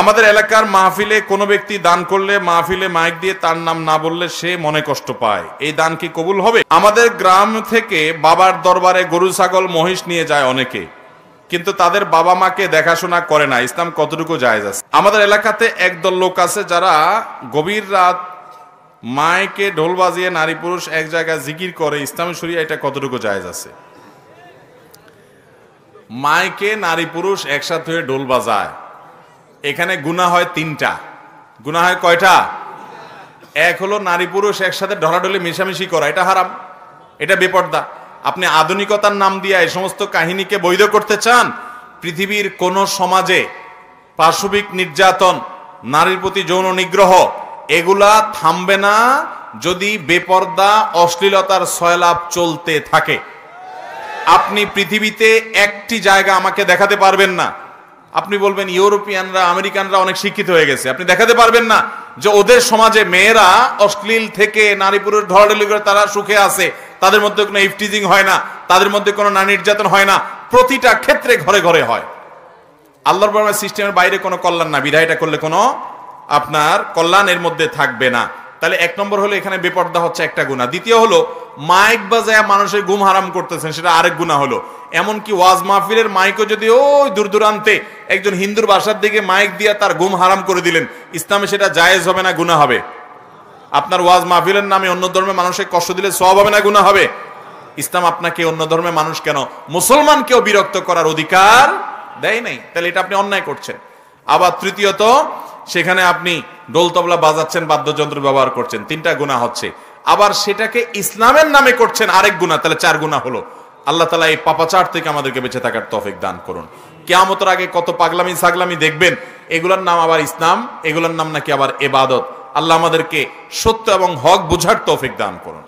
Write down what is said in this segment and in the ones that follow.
আমাদের এলাকার মাহফিলে কোনো ব্যক্তি দান করলে মাহফিলে মাইক দিয়ে তার নাম না বললে সে মনে কষ্ট পায় এই দান কি কবুল হবে আমাদের গ্রাম থেকে বাবার দরবারে গরু ছাগল মহিষ নিয়ে যায় অনেকে কিন্তু তাদের বাবা মাকে দেখাশোনা করে না ইসলাম কতটুকু জায়জ আছে আমাদের এলাকাতে একদল লোক আছে যারা গভীর রাত মায়কে ঢোল বাজিয়ে নারী পুরুষ এক জায়গায় জিকির করে ইসলাম সরিয়া এটা কতটুকু জায়জ আছে মায়কে নারী পুরুষ একসাথে হয়ে ঢোল বাজায় এখানে গুণা হয় তিনটা গুণা হয় কয়টা এক হলো নারী পুরুষ একসাথে ঢলাঢলি মিশামিশি করা এটা হারাম এটা বেপর্দা আপনি আধুনিকতার নাম দিয়ে এই সমস্ত কাহিনীকে বৈধ করতে চান পৃথিবীর কোন সমাজে পার্শ্ববিক নির্যাতন নারীর প্রতি যৌন নিগ্রহ এগুলা থামবে না যদি বেপর্দা অশ্লীলতার সয়লাভ চলতে থাকে আপনি পৃথিবীতে একটি জায়গা আমাকে দেখাতে পারবেন না আপনি বলবেন ইউরোপিয়ানরা আমেরিকানরা অনেক শিক্ষিত হয়ে গেছে আপনি দেখাতে পারবেন না যে ওদের সমাজে মেয়েরা অশ্লীল থেকে নারী পুরুষ ধরাডলি করে তারা সুখে আছে তাদের মধ্যে কোনো ইফটিজিং হয় না তাদের মধ্যে কোনো না নির্যাতন হয় না প্রতিটা ক্ষেত্রে ঘরে ঘরে হয় আল্লাহর সিস্টেমের বাইরে কোনো কল্যাণ না বিধায়টা করলে কোনো আপনার কল্যাণের মধ্যে থাকবে না তাহলে এক নম্বর হলো এখানে বেপর্দা হচ্ছে একটা গুণা দ্বিতীয় হলো মাইক বাজায় মানুষের গুম হারাম করতেছেন সেটা আরেক গুণা হলো এমনকি ওয়াজ মাহফিলের মাইকও যদি ওই দূর দূরান্তে একজন হিন্দুর বাসার দিকে মাইক দিয়ে তার গুম হারাম করে দিলেন ইসলামে সেটা জায়েজ হবে না গুণা হবে আপনার ওয়াজ মাহফিলের নামে অন্য ধর্মের মানুষকে কষ্ট দিলে সব হবে না গুণা হবে ইসলাম আপনাকে অন্য ধর্মের মানুষ কেন মুসলমানকেও বিরক্ত করার অধিকার দেয় নাই তাহলে এটা আপনি অন্যায় করছেন আবার তৃতীয়ত সেখানে আপনি ডোলতবলা বাজাচ্ছেন বাদ্যযন্ত্র ব্যবহার করছেন তিনটা গুণা হচ্ছে আবার সেটাকে ইসলামের নামে করছেন আরেক গুণা তাহলে চার গুণা হলো আল্লাহ তালা এই পাপাচার থেকে আমাদেরকে বেঁচে থাকার তফিক দান করুন কেয়ামতের আগে কত পাগলামি সাগলামি দেখবেন এগুলোর নাম আবার ইসলাম এগুলোর নাম নাকি আবার এবাদত আল্লাহ আমাদেরকে সত্য এবং হক বোঝার তৌফিক দান করুন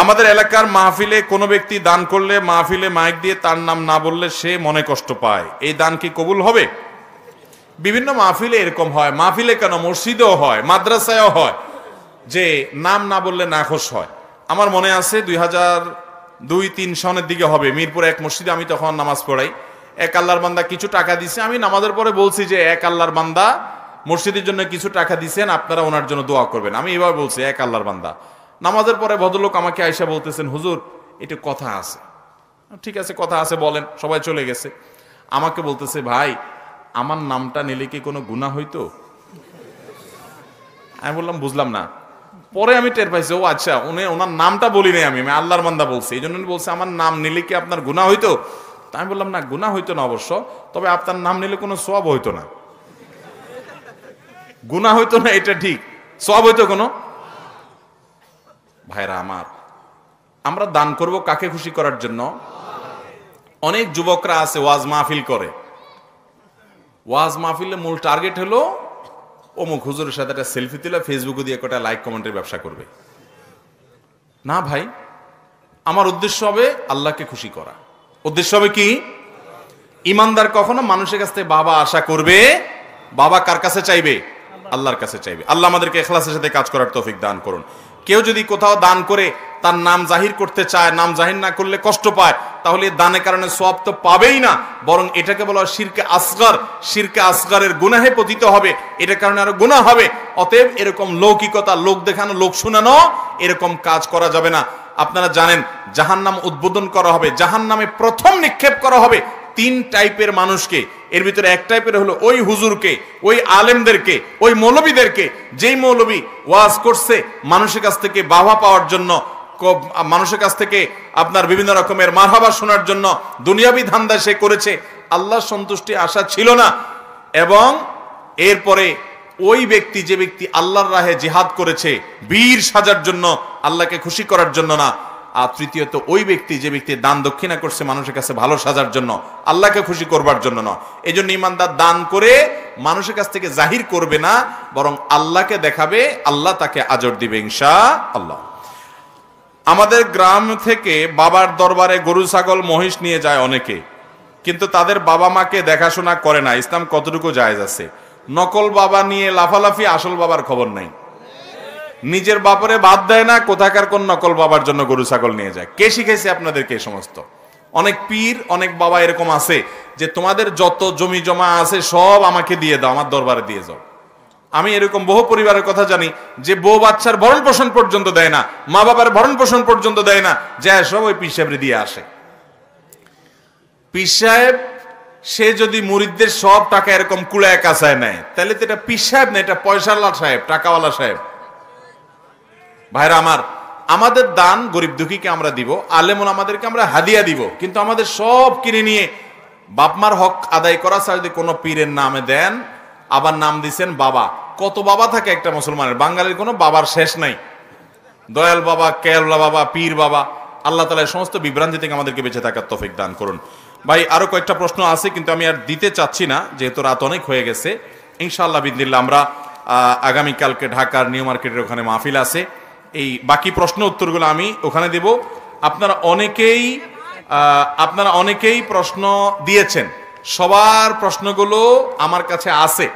আমাদের এলাকার মাহফিলে কোনো ব্যক্তি দান করলে মাহফিলে মাইক দিয়ে তার নাম না বললে সে মনে কষ্ট পায় এই দান কি কবুল হবে বিভিন্ন মাহফিলে এরকম হয় মাহফিলে কেন মসজিদেও হয় মাদ্রাসায়ও হয় যে নাম না বললে নাখোশ হয় আমার মনে আছে দুই হাজার দুই তিন সনের দিকে হবে মিরপুর এক মসজিদে আমি তখন নামাজ পড়াই এক আল্লাহর বান্দা কিছু টাকা দিছে আমি নামাজের পরে বলছি যে এক আল্লাহর বান্দা মসজিদের জন্য কিছু টাকা দিছেন আপনারা ওনার জন্য দোয়া করবেন আমি এবার বলছি এক আল্লাহর বান্দা নামাজের পরে ভদ্রলোক আমাকে আইসা বলতেছেন হুজুর এটা কথা আছে ঠিক আছে কথা আছে বলেন সবাই চলে গেছে আমাকে বলতেছে ভাই আমার নামটা নিলে কি কোনো গুণা হইতো আমি বললাম বুঝলাম না পরে আমি টের পাইছি ও আচ্ছা উনি ওনার নামটা বলি নাই আমি আমি আল্লাহর মান্দা বলছি এই জন্য বলছে আমার নাম নিলে কি আপনার গুণা হইতো তা আমি বললাম না গুণা হইতো না অবশ্য তবে আপনার নাম নিলে কোনো সব হইতো না গুণা হইতো না এটা ঠিক সব হইতো কোনো ভাইরা আমার আমরা দান করব কাকে খুশি করার জন্য অনেক যুবকরা আছে ওয়াজ মাহফিল করে ওয়াজ মাহফিলের মূল টার্গেট হলো অমুক হুজুরের সাথে একটা সেলফি তুলে ফেসবুকে দিয়ে কটা লাইক কমেন্টের ব্যবসা করবে না ভাই আমার উদ্দেশ্য হবে আল্লাহকে খুশি করা উদ্দেশ্য হবে কি ইমানদার কখনো মানুষের কাছ থেকে বাবা আশা করবে বাবা কার কাছে চাইবে আল্লাহর কাছে চাইবে আল্লাহ আমাদেরকে এখলাসের সাথে কাজ করার তৌফিক দান করুন কেউ যদি কোথাও দান করে তার নাম জাহির করতে চায় নাম জাহির না করলে কষ্ট পায় তাহলে দানের কারণে সব তো পাবেই না বরং এটাকে বলা হয় শিরকে আসগার শিরকে আসগারের গুনাহে পতিত হবে এটার কারণে আরো গুণা হবে অতএব এরকম লৌকিকতা লোক দেখানো লোক শোনানো এরকম কাজ করা যাবে না আপনারা জানেন জাহান নাম উদ্বোধন করা হবে জাহান নামে প্রথম নিক্ষেপ করা হবে তিন টাইপের মানুষকে এর ভিতরে এক টাইপের হলো ওই হুজুরকে ওই আলেমদেরকে ওই মৌলবীদেরকে যেই মৌলবী ওয়াজ করছে মানুষের কাছ থেকে বাহা পাওয়ার জন্য মানুষের কাছ থেকে আপনার বিভিন্ন রকমের মারহাবা শোনার জন্য দুনিয়াবি ধান্দা সে করেছে আল্লাহ সন্তুষ্টি আশা ছিল না এবং এরপরে ওই ব্যক্তি যে ব্যক্তি আল্লাহর রাহে জিহাদ করেছে বীর সাজার জন্য আল্লাহকে খুশি করার জন্য না আর তৃতীয়ত ওই ব্যক্তি যে ব্যক্তি দান দক্ষিণা করছে মানুষের কাছে ভালো সাজার জন্য আল্লাহকে খুশি করবার জন্য না এই জন্য ইমানদার দান করে মানুষের কাছ থেকে জাহির করবে না বরং আল্লাহকে দেখাবে আল্লাহ তাকে আজর দিবে ইনশা আল্লাহ আমাদের গ্রাম থেকে বাবার দরবারে গরু ছাগল মহিষ নিয়ে যায় অনেকে কিন্তু তাদের বাবা মাকে দেখাশোনা করে না ইসলাম কতটুকু জায়েজ আছে নকল বাবা নিয়ে লাফালাফি আসল বাবার খবর নাই নিজের বাপরে বাদ দেয় না কোথাকার কোন নকল বাবার জন্য গরু ছাগল নিয়ে যায় কে শিখেছে আপনাদেরকে এই সমস্ত অনেক পীর অনেক বাবা এরকম আছে যে তোমাদের যত জমি জমা আছে সব আমাকে দিয়ে দাও আমার দরবারে দিয়ে যাও আমি এরকম বহু পরিবারের কথা জানি যে বউ বাচ্চার ভরণ পোষণ পর্যন্ত দেয় না মা বাবার ভরণ পোষণ পর্যন্ত দেয় না যা হ্যাঁ, সব ওই পীর সাহেবরে দিয়ে আসে পীর সাহেব সে যদি মুরিদদের সব টাকা এরকম কুলায় কাঁচায় নেয় তাহলে তো এটা পীর সাহেব না এটা পয়সাওয়ালা সাহেব টাকাওয়ালা সাহেব ভাইরা আমার আমাদের দান গরিব দুঃখীকে আমরা দিব আলেমন আমাদেরকে আমরা হাদিয়া দিব কিন্তু আমাদের সব কিনে নিয়ে বাপমার হক আদায় করা ছাড়া যদি কোনো পীরের নামে দেন আবার নাম দিছেন বাবা কত বাবা থাকে একটা মুসলমানের বাঙালির কোনো বাবার শেষ নাই দয়াল বাবা কেরলা বাবা পীর বাবা আল্লাহ তালা সমস্ত বিভ্রান্তি থেকে আমাদেরকে বেঁচে থাকার তফিক দান করুন ভাই আরও কয়েকটা প্রশ্ন আছে কিন্তু আমি আর দিতে চাচ্ছি না যেহেতু রাত অনেক হয়ে গেছে ইনশাআল্লাহ বিদিল্লা আমরা আগামীকালকে ঢাকার নিউ মার্কেটের ওখানে মাহফিল আছে এই বাকি প্রশ্ন উত্তরগুলো আমি ওখানে দেব আপনারা অনেকেই আপনারা অনেকেই প্রশ্ন দিয়েছেন সবার প্রশ্নগুলো আমার কাছে আছে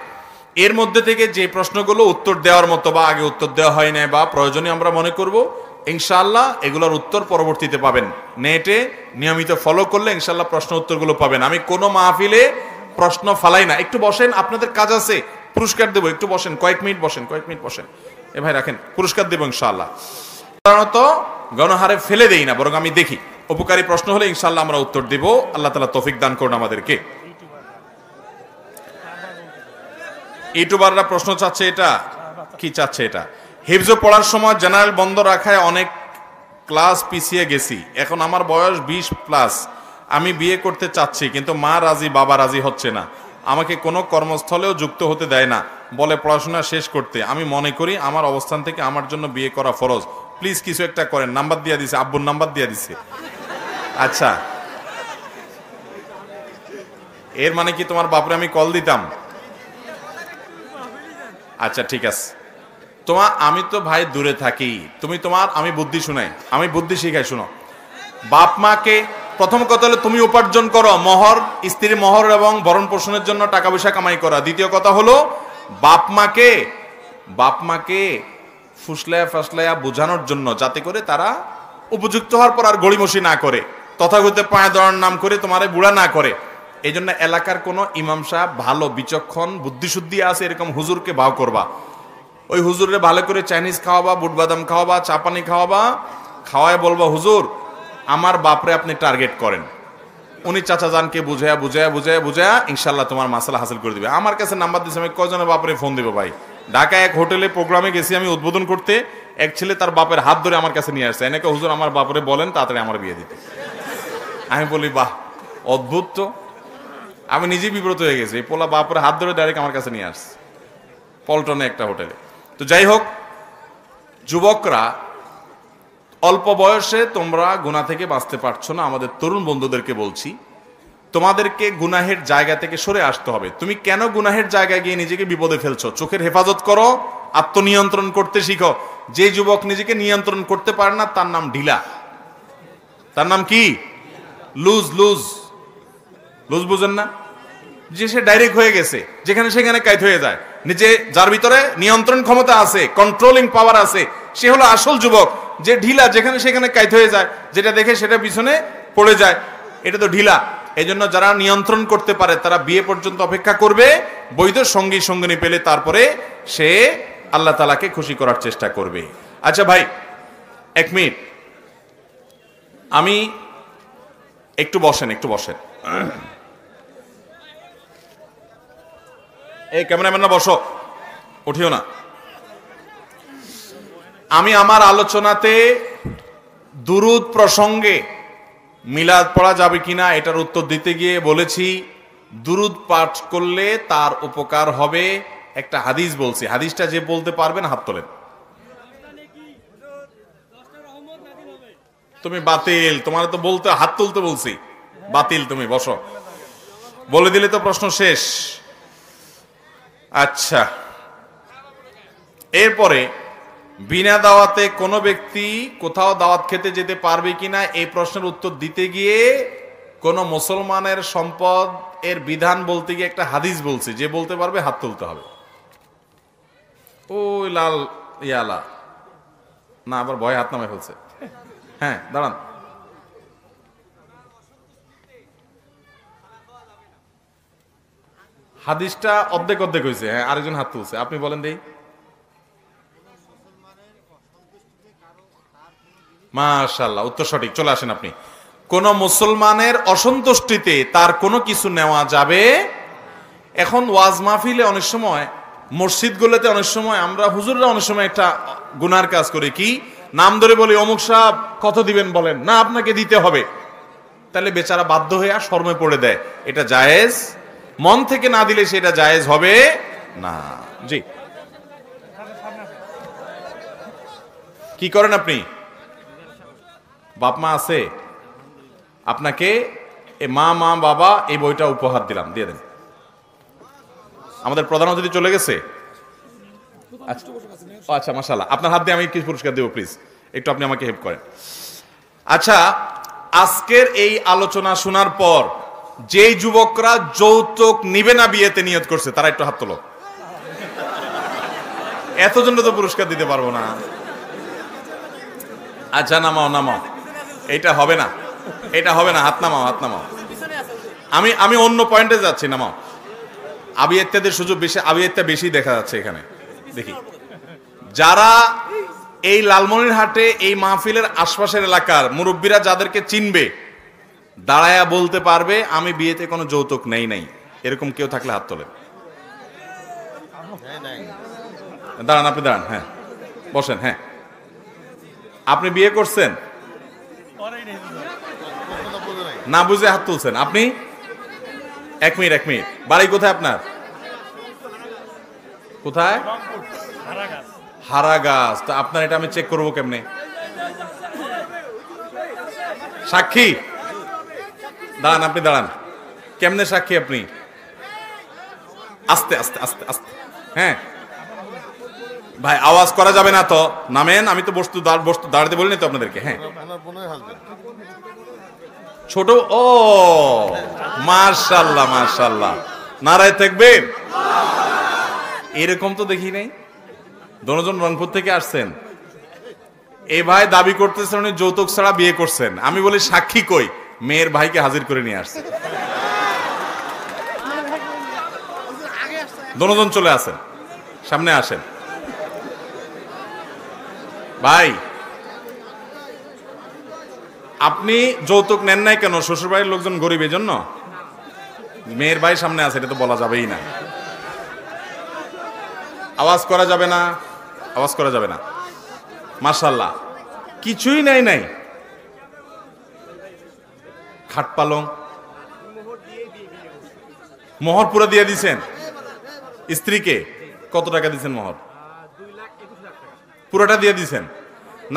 এর মধ্যে থেকে যে প্রশ্নগুলো উত্তর দেওয়ার মতো বা আগে উত্তর দেওয়া হয় না বা প্রয়োজনে আমরা মনে করব ইনশাআল্লাহ এগুলোর উত্তর পরবর্তীতে পাবেন নেটে নিয়মিত ফলো করলে ইনশাআল্লাহ প্রশ্ন উত্তরগুলো পাবেন আমি কোনো মাহফিলে প্রশ্ন ফালাই না একটু বসেন আপনাদের কাজ আছে পুরস্কার দেবো একটু বসেন কয়েক মিনিট বসেন কয়েক মিনিট বসেন এ ভাই রাখেন পুরস্কার দেবো ইনশাআল্লাহ সাধারণত গণহারে ফেলে দেই না বরং আমি দেখি উপকারী প্রশ্ন হলে ইনশাআল্লাহ আমরা উত্তর দেব আল্লাহ তালা তফিক দান করুন আমাদেরকে ইউটিউবাররা প্রশ্ন চাচ্ছে এটা কি চাচ্ছে এটা হিফজো পড়ার সময় জেনারেল বন্ধ রাখায় অনেক ক্লাস পিছিয়ে গেছি এখন আমার বয়স বিশ প্লাস আমি বিয়ে করতে চাচ্ছি কিন্তু মা রাজি বাবা রাজি হচ্ছে না আমাকে কোনো কর্মস্থলেও যুক্ত হতে দেয় না বলে পড়াশোনা শেষ করতে আমি মনে করি আমার অবস্থান থেকে আমার জন্য বিয়ে করা ফরজ প্লিজ কিছু একটা করেন নাম্বার দিয়ে দিছে আব্বুর নাম্বার দিয়ে দিছে আচ্ছা এর মানে কি তোমার বাপরে আমি কল দিতাম আচ্ছা ঠিক আছে তোমার আমি তো ভাই দূরে থাকি তুমি তোমার আমি বুদ্ধি শুনাই আমি বুদ্ধি শিখাই শুনো বাপ মাকে প্রথম কথা হলো তুমি উপার্জন করো মহর স্ত্রীর মহর এবং বরণ পোষণের জন্য টাকা পয়সা কামাই করা দ্বিতীয় কথা হলো বাপ মাকে বাপ মাকে ফুসলায়া ফাসলায়া বোঝানোর জন্য যাতে করে তারা উপযুক্ত হওয়ার পর আর গড়িমসি না করে তথাগত পায়ে দড়ার নাম করে তোমার বুড়া না করে এই জন্য এলাকার কোনো ইমাম সাহেব ভালো বিচক্ষণ বুদ্ধিশুদ্ধি আছে এরকম হুজুরকে ভাও করবা ওই হুজুরে ভালো করে চাইনিজ খাওয়াবা বুট বাদাম খাওয়াবা চা পানি খাওয়াবা খাওয়ায় বলবা হুজুর আমার বাপরে আপনি টার্গেট করেন উনি চাচা যানকে বুঝায়া বুঝায়া বুঝায়া বুঝায়া ইনশাল্লাহ তোমার মাসালা হাসিল করে দিবে আমার কাছে নাম্বার দিয়েছে আমি কজনের বাপরে ফোন দেবো ভাই ঢাকায় এক হোটেলে প্রোগ্রামে গেছি আমি উদ্বোধন করতে এক ছেলে তার বাপের হাত ধরে আমার কাছে নিয়ে আসছে এনেকে হুজুর আমার বাপরে বলেন তাড়াতাড়ি আমার বিয়ে দিতে আমি বলি বাহ অদ্ভুত তো আমি নিজে বিব্রত হয়ে গেছি পোলা বাপুর হাত ধরে ডাইরেক্ট আমার কাছে নিয়ে আসছে পল্টনে একটা হোটেলে তো যাই হোক যুবকরা অল্প বয়সে তোমরা গুণা থেকে বাঁচতে পারছো না আমাদের তরুণ বন্ধুদেরকে বলছি তোমাদেরকে গুনাহের জায়গা থেকে সরে আসতে হবে তুমি কেন গুনাহের জায়গায় গিয়ে নিজেকে বিপদে ফেলছো চোখের হেফাজত করো আত্মনিয়ন্ত্রণ করতে শিখো যে যুবক নিজেকে নিয়ন্ত্রণ করতে পারে না তার নাম ঢিলা তার নাম কি লুজ লুজ লুজ বুঝেন না যে সে ডাইরেক্ট হয়ে গেছে যেখানে সেখানে কাইত হয়ে যায় নিজে যার ভিতরে নিয়ন্ত্রণ ক্ষমতা আছে কন্ট্রোলিং পাওয়ার আছে সে হলো আসল যুবক যে ঢিলা যেখানে সেখানে কাইত হয়ে যায় যেটা দেখে সেটা পিছনে পড়ে যায় এটা তো ঢিলা এই জন্য যারা নিয়ন্ত্রণ করতে পারে তারা বিয়ে পর্যন্ত অপেক্ষা করবে বৈধ সঙ্গী সঙ্গিনী পেলে তারপরে সে আল্লাহ তালাকে খুশি করার চেষ্টা করবে আচ্ছা ভাই এক মিনিট আমি একটু বসেন একটু বসেন এই না বসো উঠিও না আমি আমার আলোচনাতে দুরুদ প্রসঙ্গে মিলাদ পড়া যাবে কিনা এটার উত্তর দিতে গিয়ে বলেছি দুরুদ পাঠ করলে তার উপকার হবে একটা হাদিস বলছি হাদিসটা যে বলতে পারবেন হাত তোলেন তুমি বাতিল তোমার তো বলতে হাত তুলতে বলছি বাতিল তুমি বসো বলে দিলে তো প্রশ্ন শেষ আচ্ছা এরপরে বিনা দাওয়াতে কোনো ব্যক্তি কোথাও দাওয়াত খেতে যেতে পারবে কিনা এই প্রশ্নের উত্তর দিতে গিয়ে কোনো মুসলমানের সম্পদ এর বিধান বলতে গিয়ে একটা হাদিস বলছে যে বলতে পারবে হাত তুলতে হবে ওই লাল ইয়ালা না আবার ভয় হাত নামে ফেলছে হ্যাঁ দাঁড়ান হাদিসটা অর্ধেক অর্ধেক হয়েছে হ্যাঁ আরেকজন হাত তুলছে আপনি বলেন দেই মাশাল্লাহ উত্তর সঠিক চলে আসেন আপনি কোন মুসলমানের অসন্তুষ্টিতে তার কোনো কিছু নেওয়া যাবে এখন ওয়াজ মাহফিলে অনেক সময় মসজিদগুলোতে অনেক সময় আমরা হুজুররা অনেক সময় একটা গুনার কাজ করি কি নাম ধরে বলি অমুক সাহ কত দিবেন বলেন না আপনাকে দিতে হবে তাহলে বেচারা বাধ্য হয়ে আর শর্মে পড়ে দেয় এটা জায়েজ মন থেকে না দিলে সেটা জায়েজ হবে না জি কি করেন আপনি বাপমা আছে আপনাকে মা মা বাবা এই বইটা উপহার দিলাম দিয়ে দেন আমাদের প্রধান অতিথি চলে গেছে আচ্ছা, আচ্ছা মাসাল্লাহ আপনার হাত দিয়ে আমি কিছু পুরস্কার দেবো প্লিজ একটু আপনি আমাকে হেল্প করেন আচ্ছা আজকের এই আলোচনা শোনার পর যে যুবকরা যৌতুক নিবে না বিয়েতে নিয়ত করছে তারা একটু হাত তোলো এতজন তো পুরস্কার দিতে পারবো না আচ্ছা নামাও নামাও এটা হবে না এটা হবে না হাত নামাও হাত নামাও আমি আমি অন্য পয়েন্টে যাচ্ছি নামাও আবি ইত্যাদির সুযোগ বেশি আবি ইত্যা বেশি দেখা যাচ্ছে এখানে দেখি যারা এই লালমনির হাটে এই মাহফিলের আশপাশের এলাকার মুরব্বীরা যাদেরকে চিনবে দাঁড়ায়া বলতে পারবে আমি বিয়েতে কোনো যৌতুক নেই নাই এরকম কেউ থাকলে হাত তোলে দাঁড়ান আপনি দাঁড়ান হ্যাঁ বসেন হ্যাঁ আপনি বিয়ে করছেন না বুঝে হাত তুলছেন আপনি এক মিনিট এক মিনিট বাড়ি কোথায় আপনার কোথায় হারা গাছ তো আপনার এটা আমি চেক করবো কেমনে সাক্ষী দাঁড়ান আপনি দাঁড়ান কেমনে সাক্ষী আপনি আস্তে আস্তে আস্তে আস্তে হ্যাঁ ভাই আওয়াজ করা যাবে না তো নামেন আমি তো বস্তু বস্তু দাঁড়াতে বলিনি তো আপনাদেরকে হ্যাঁ ছোট ও মার্শাল্লাহ মার্শাল্লাহ নারায় থাকবেন এরকম তো দেখি নাই দনজন রংপুর থেকে আসছেন এ ভাই দাবি করতেছেন উনি যৌতুক ছাড়া বিয়ে করছেন আমি বলি সাক্ষী কই মেয়ের ভাইকে হাজির করে নিয়ে আসছে দনোজন চলে আসেন সামনে আসেন ভাই আপনি যৌতুক নেন নাই কেন শ্বশুরবাড়ির লোকজন গরিব এই জন্য মেয়ের ভাই সামনে আছে এটা তো বলা যাবেই না আওয়াজ করা যাবে না আওয়াজ করা যাবে না মার্শাল্লাহ কিছুই নাই নাই খাট পালং মোহর পুরা দিয়ে দিচ্ছেন স্ত্রীকে কত টাকা দিচ্ছেন মোহর পুরোটা দিয়ে দিচ্ছেন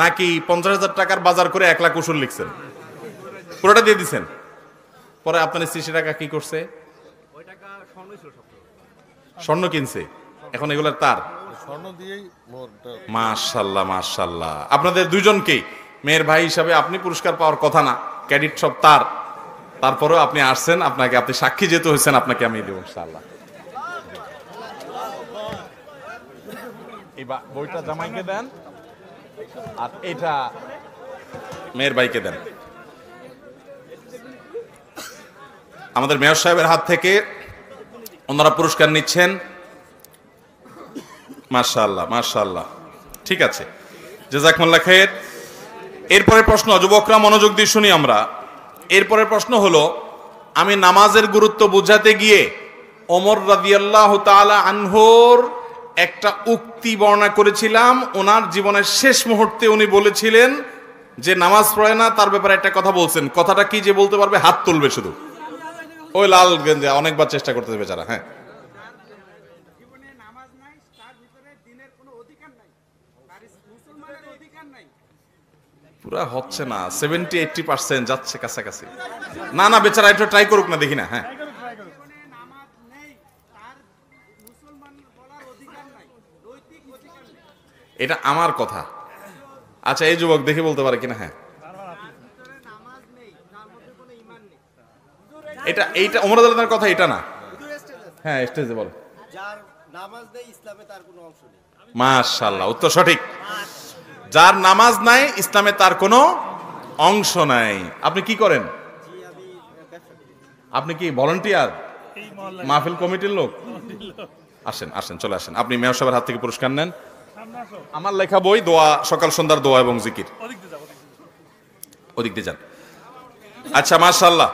নাকি পঞ্চাশ হাজার টাকার বাজার করে এক লাখ ওষুধ লিখছেন পুরোটা দিয়ে দিচ্ছেন পরে আপনার স্ত্রী টাকা কি করছে স্বর্ণ কিনছে এখন এগুলার তার মাশাল্লাহ মাশাল্লাহ আপনাদের দুজনকে মেয়ের ভাই হিসাবে আপনি পুরস্কার পাওয়ার কথা না ক্যাডিট সব তার তারপরেও আপনি আসছেন আপনাকে আপনি সাক্ষী যেতে হয়েছেন আপনাকে আমি দেবো ইনশাআল্লাহ বইটা জামাইকে দেন আর এটা মেয়ের বাইকে দেন আমাদের মেয়র সাহেবের হাত থেকে ওনারা পুরস্কার নিচ্ছেন মাশাআল্লাহ মাশাল্লাহ ঠিক আছে জেজাকমল্লা খের এরপরে প্রশ্ন যুবকরা মনোযোগ দিয়ে শুনি আমরা এরপরের প্রশ্ন হলো আমি নামাজের গুরুত্ব বোঝাতে গিয়ে ওমর রাজিয়াল্লাহ তালা আনহোর একটা উক্তি বর্ণনা করেছিলাম ওনার জীবনের শেষ মুহূর্তে উনি বলেছিলেন যে নামাজ পড়ে না তার ব্যাপারে একটা কথা বলছেন কথাটা কি যে বলতে পারবে হাত তুলবে শুধু ওই লাল গেঞ্জে অনেকবার চেষ্টা করতেছে বেচারা হ্যাঁ পুরা হচ্ছে না সেভেন্টি এইটি পার্সেন্ট যাচ্ছে কাছাকাছি না না বেচারা একটু ট্রাই করুক না দেখি না হ্যাঁ এটা আমার কথা আচ্ছা এই যুবক দেখে বলতে পারে কিনা হ্যাঁ এটা এইটা অমর আদালতের কথা এটা না হ্যাঁ স্টেজে বল যার নামাজ নেই ইসলামে তার কোনো অংশ নেই মাশাআল্লাহ উত্তর সঠিক যার নামাজ নাই ইসলামে তার কোনো অংশ নাই আপনি কি করেন আপনি কি ভলেন্টিয়ার মাহফিল কমিটির লোক আসেন আসেন চলে আসেন আপনি মেয়র সাহেবের হাত থেকে পুরস্কার নেন আমার লেখা বই দোয়া সকাল সন্ধ্যার দোয়া এবং জিকির ওদিক দিয়ে যান আচ্ছা মার্শাল্লাহ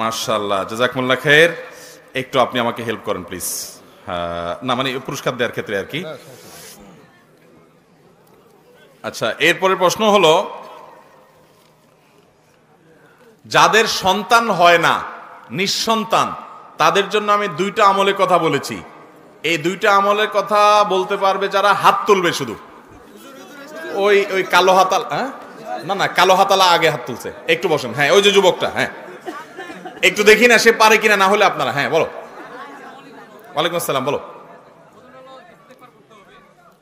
মার্শাল্লাহ জাজাকমুল্লা খের একটু আপনি আমাকে হেল্প করেন প্লিজ না মানে পুরস্কার দেওয়ার ক্ষেত্রে আর কি আচ্ছা এরপরের প্রশ্ন হলো যাদের সন্তান হয় না নিঃসন্তান তাদের জন্য আমি দুইটা আমলের কথা বলেছি এই দুইটা আমলের কথা বলতে পারবে যারা হাত তুলবে শুধু ওই ওই কালো হাতাল হ্যাঁ না না কালো হাতালা আগে হাত তুলছে একটু বসেন হ্যাঁ ওই যে যুবকটা হ্যাঁ একটু দেখি না সে পারে কিনা না হলে আপনারা হ্যাঁ বলো ওয়ালাইকুম আসসালাম বলো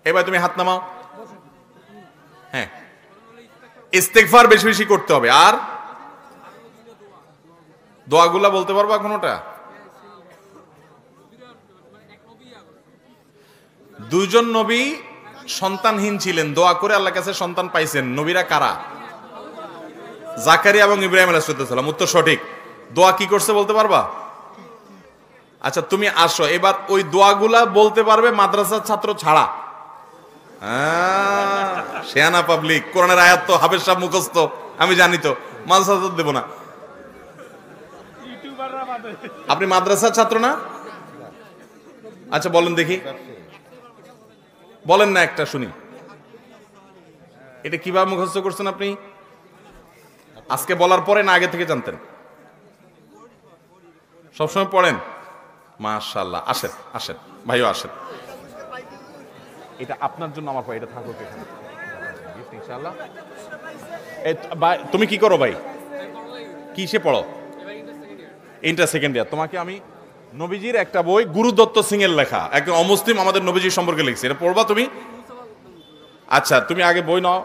এবার তুমি হাত নামাও হ্যাঁ ইস্তেকফার বেশি বেশি করতে হবে আর দোয়াগুলা বলতে পারবা কোনোটা দুজন নবী সন্তানহীন ছিলেন দোয়া করে আল্লাহ কাছে সন্তান পাইছেন নবীরা কারা জাকারিয়া এবং ইব্রাহিম আলাহ উত্তর সঠিক দোয়া কি করছে বলতে পারবা আচ্ছা তুমি আসো এবার ওই দোয়াগুলা বলতে পারবে মাদ্রাসার ছাত্র ছাড়া হ্যাঁ, শেয়ানা পাবলিক কোরআনের আয়াত্ত তো হাবের সাহ মুখস্থ আমি জানি তো মাদ্রাসা দেবো না আপনি মাদ্রাসার ছাত্র না আচ্ছা বলেন দেখি বলেন না একটা শুনি এটা কিভাবে মুখস্থ করছেন আপনি আজকে বলার পরে না আগে থেকে জানতেন সবসময় পড়েন মাশাল্লাহ আসেন আসেন ভাইও আসেন এটা আপনার জন্য আমার ভাই এটা থাকুক এখানে ইনশাল্লাহ তুমি কি করো ভাই কিসে পড়ো ইন্টার সেকেন্ড ইয়ার তোমাকে আমি নবীজির একটা বই গুরুদত্ত সিং এর লেখা একজন অমুসলিম আমাদের নবীজির সম্পর্কে লিখছে এটা পড়বা তুমি আচ্ছা তুমি আগে বই নাও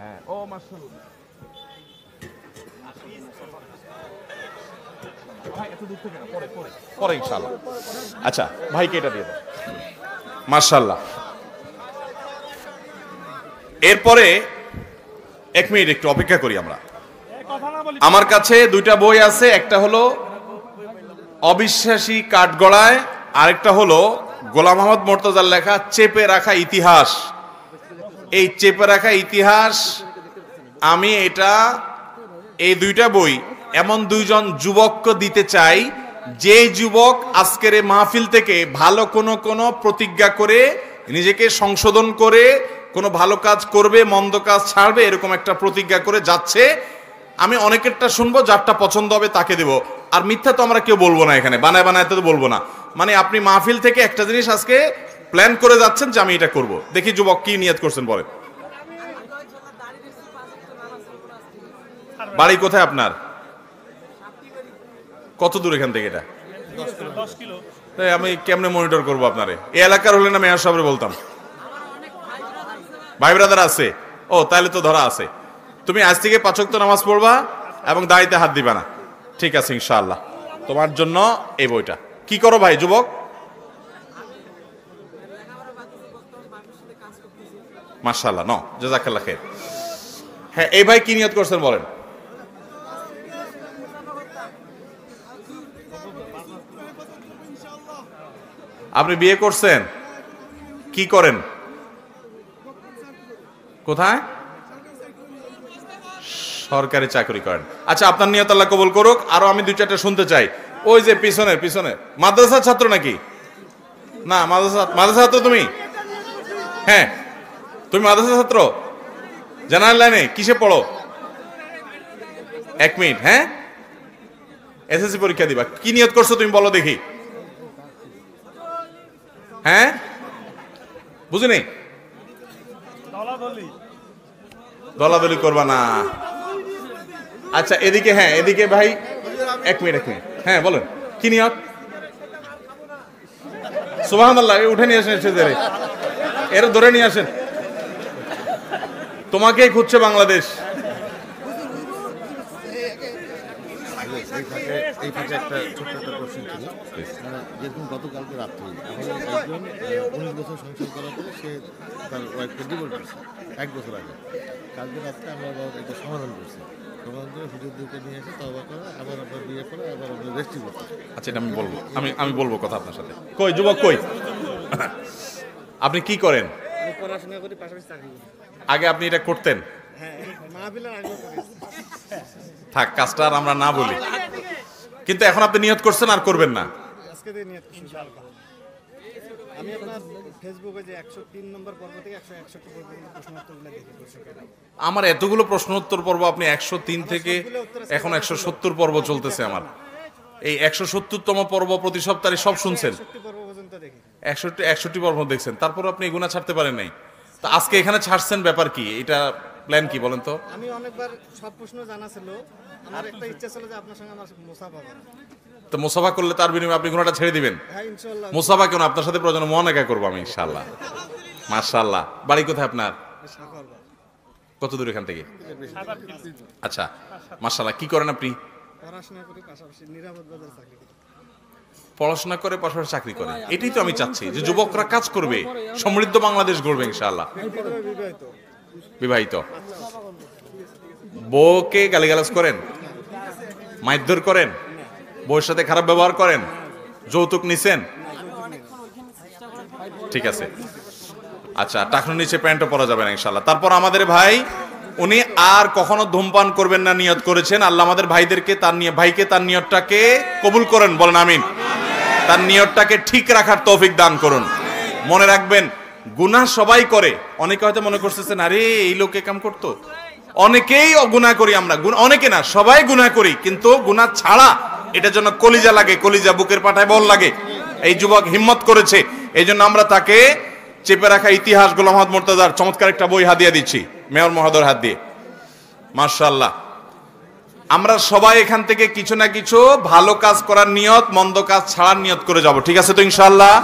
হ্যাঁ ও মাশাআল্লাহ পরে ইনশাল্লাহ আচ্ছা ভাইকে এটা দিয়ে দেন মার্শাল্লাহ এরপরে এক মিনিট একটু অপেক্ষা করি আমরা আমার কাছে দুইটা বই আছে একটা হলো অবিশ্বাসী কাঠগড়ায় আরেকটা হলো গোলাম আহমদ মোর্তজার লেখা চেপে রাখা ইতিহাস এই চেপে রাখা ইতিহাস আমি এটা এই দুইটা বই এমন দুইজন যুবককে দিতে চাই যে যুবক আজকের এই মাহফিল থেকে ভালো কোনো কোনো প্রতিজ্ঞা করে নিজেকে সংশোধন করে কোনো ভালো কাজ করবে মন্দ কাজ ছাড়বে এরকম একটা প্রতিজ্ঞা করে যাচ্ছে আমি অনেকেরটা শুনবো যারটা পছন্দ হবে তাকে দেব আর মিথ্যা তো আমরা কেউ বলবো না এখানে বানায় বানায় তো বলবো না মানে আপনি মাহফিল থেকে একটা জিনিস আজকে প্ল্যান করে যাচ্ছেন যে আমি এটা করব দেখি যুবক কি নিয়াত করছেন বলে বাড়ি কোথায় আপনার কত দূর এখান থেকে এটা তাই আমি কেমনে মনিটর করবো আপনারে এই এলাকার হলে না মেয়র বলতাম ভাই ব্রাদার আছে ও তাহলে তো ধরা আছে তুমি আজ থেকে পাচক তো নামাজ পড়বা এবং দাড়িতে হাত দিবা না ঠিক আছে ইনশাআল্লাহ তোমার জন্য এই বইটা কি করো ভাই যুবক মার্শাল্লাহ ন জেজাকাল্লা খের হ্যাঁ এই ভাই কি নিয়ত করছেন বলেন আপনি বিয়ে করছেন কি করেন কোথায় সরকারি চাকরি করেন আচ্ছা আপনার নিয়ত আল্লাহ কবুল করুক আরো আমি দুই চারটা শুনতে চাই ওই যে পিছনে পিছনে মাদ্রাসার ছাত্র নাকি না মাদ্রাসা মাদ্রাসা ছাত্র তুমি হ্যাঁ তুমি মাদ্রাসা ছাত্র জানার লাইনে কিসে পড়ো এক মিনিট হ্যাঁ এসএসসি পরীক্ষা দিবা কি নিয়ত করছো তুমি বলো দেখি হ্যাঁ বুঝিনি নেই দলাদলি করবা না আচ্ছা এদিকে হ্যাঁ এদিকে ভাই এক মিনিট এক মিনিট হ্যাঁ বলেন কি নিয়ত সুবাহান আল্লাহ উঠে নিয়ে আসেন এসে এর ধরে নিয়ে আসেন তোমাকেই খুঁজছে বাংলাদেশ একটা যেরকম গতকালকে রাত্রি এখন একজন উনিশ বছর সংসার করাতে সে তার ওয়াইফকে ডিভোর্স করছে এক বছর আগে কালকে রাত্রে আমরা আবার এটা সমাধান করছি নিয়ে এসে আবার বিয়ে করে আবার আচ্ছা এটা আমি বলবো আমি আমি বলবো কথা আপনার সাথে কই যুবক কই আপনি কি করেন আগে আপনি এটা করতেন হ্যাঁ, থাক কাজটা আর আমরা না বলি কিন্তু এখন আপনি নিয়ত করছেন আর করবেন না আজকে দিয়ে নিয়ে আমি আপনার ফেসবুকে যে একশো তিন নম্বর পর্ব থেকে একশো একষট্টি পর্যন্ত প্রশ্নোত্তরগুলো দেখি আমার এতগুলো প্রশ্ন উত্তর পর্ব আপনি একশো তিন থেকে এখন একশো সত্তর পর্ব চলতেছে আমার এই একশো সত্তরতম পর্ব প্রতি সপ্তাহে সব শুনছেন একষট্টি একষট্টি পর্ব দেখছেন তারপর আপনি এগুনা ছাড়তে পারেন নাই তা আজকে এখানে ছাড়ছেন ব্যাপার কি এটা প্ল্যান কি বলেন তো আমি অনেকবার সব প্রশ্ন জানা ছিল আমার একটা ইচ্ছা ছিল যে আপনার সঙ্গে আমার মোসাফা তো মুসাফা করলে তার বিনিময়ে আপনি গুণাটা ছেড়ে দিবেন হ্যাঁ, মুসাফা কেন আপনার সাথে প্রয়োজন মন একা করবো আমি ইনশাল্লাহ মার্শাল্লাহ বাড়ি কোথায় আপনার কত দূর এখান থেকে আচ্ছা মার্শাল্লাহ কি করেন আপনি পড়াশোনা করে পাশাপাশি চাকরি করে হ্যাঁ, এটাই তো আমি চাচ্ছি যে যুবকরা কাজ করবে সমৃদ্ধ বাংলাদেশ গড়বে ইনশাল্লাহ বিবাহিত বউকে গালিগালাজ করেন মারধর করেন বউয়ের সাথে খারাপ ব্যবহার করেন যৌতুক নিছেন ঠিক আছে আচ্ছা টাকনো নিচে প্যান্টও পরা যাবে না ইনশাল্লাহ তারপর আমাদের ভাই উনি আর কখনো ধূমপান করবেন না নিয়ত করেছেন আল্লাহ আমাদের ভাইদেরকে তার নিয়ে ভাইকে তার নিয়তটাকে কবুল করেন বলেন আমিন তার নিয়তটাকে ঠিক রাখার তৌফিক দান করুন মনে রাখবেন গুনা সবাই করে অনেকে হয়তো মনে করতেছেন আরে এই লোকে কাম করতো অনেকেই অগুনা করি আমরা অনেকে না সবাই গুণা করি কিন্তু গুনাহ ছাড়া এটা জন্য কলিজা লাগে কলিজা বুকের পাঠায় বল লাগে এই যুবক হিম্মত করেছে এই জন্য আমরা তাকে চেপে রাখা ইতিহাস গোলাম মহম্মদ মোর্তাজার চমৎকার একটা বই হাত দিয়ে দিচ্ছি মেয়র মহাদর হাত দিয়ে মার্শাল্লাহ আমরা সবাই এখান থেকে কিছু না কিছু ভালো কাজ করার নিয়ত মন্দ কাজ ছাড়ার নিয়ত করে যাব ঠিক আছে তো ইনশাল্লাহ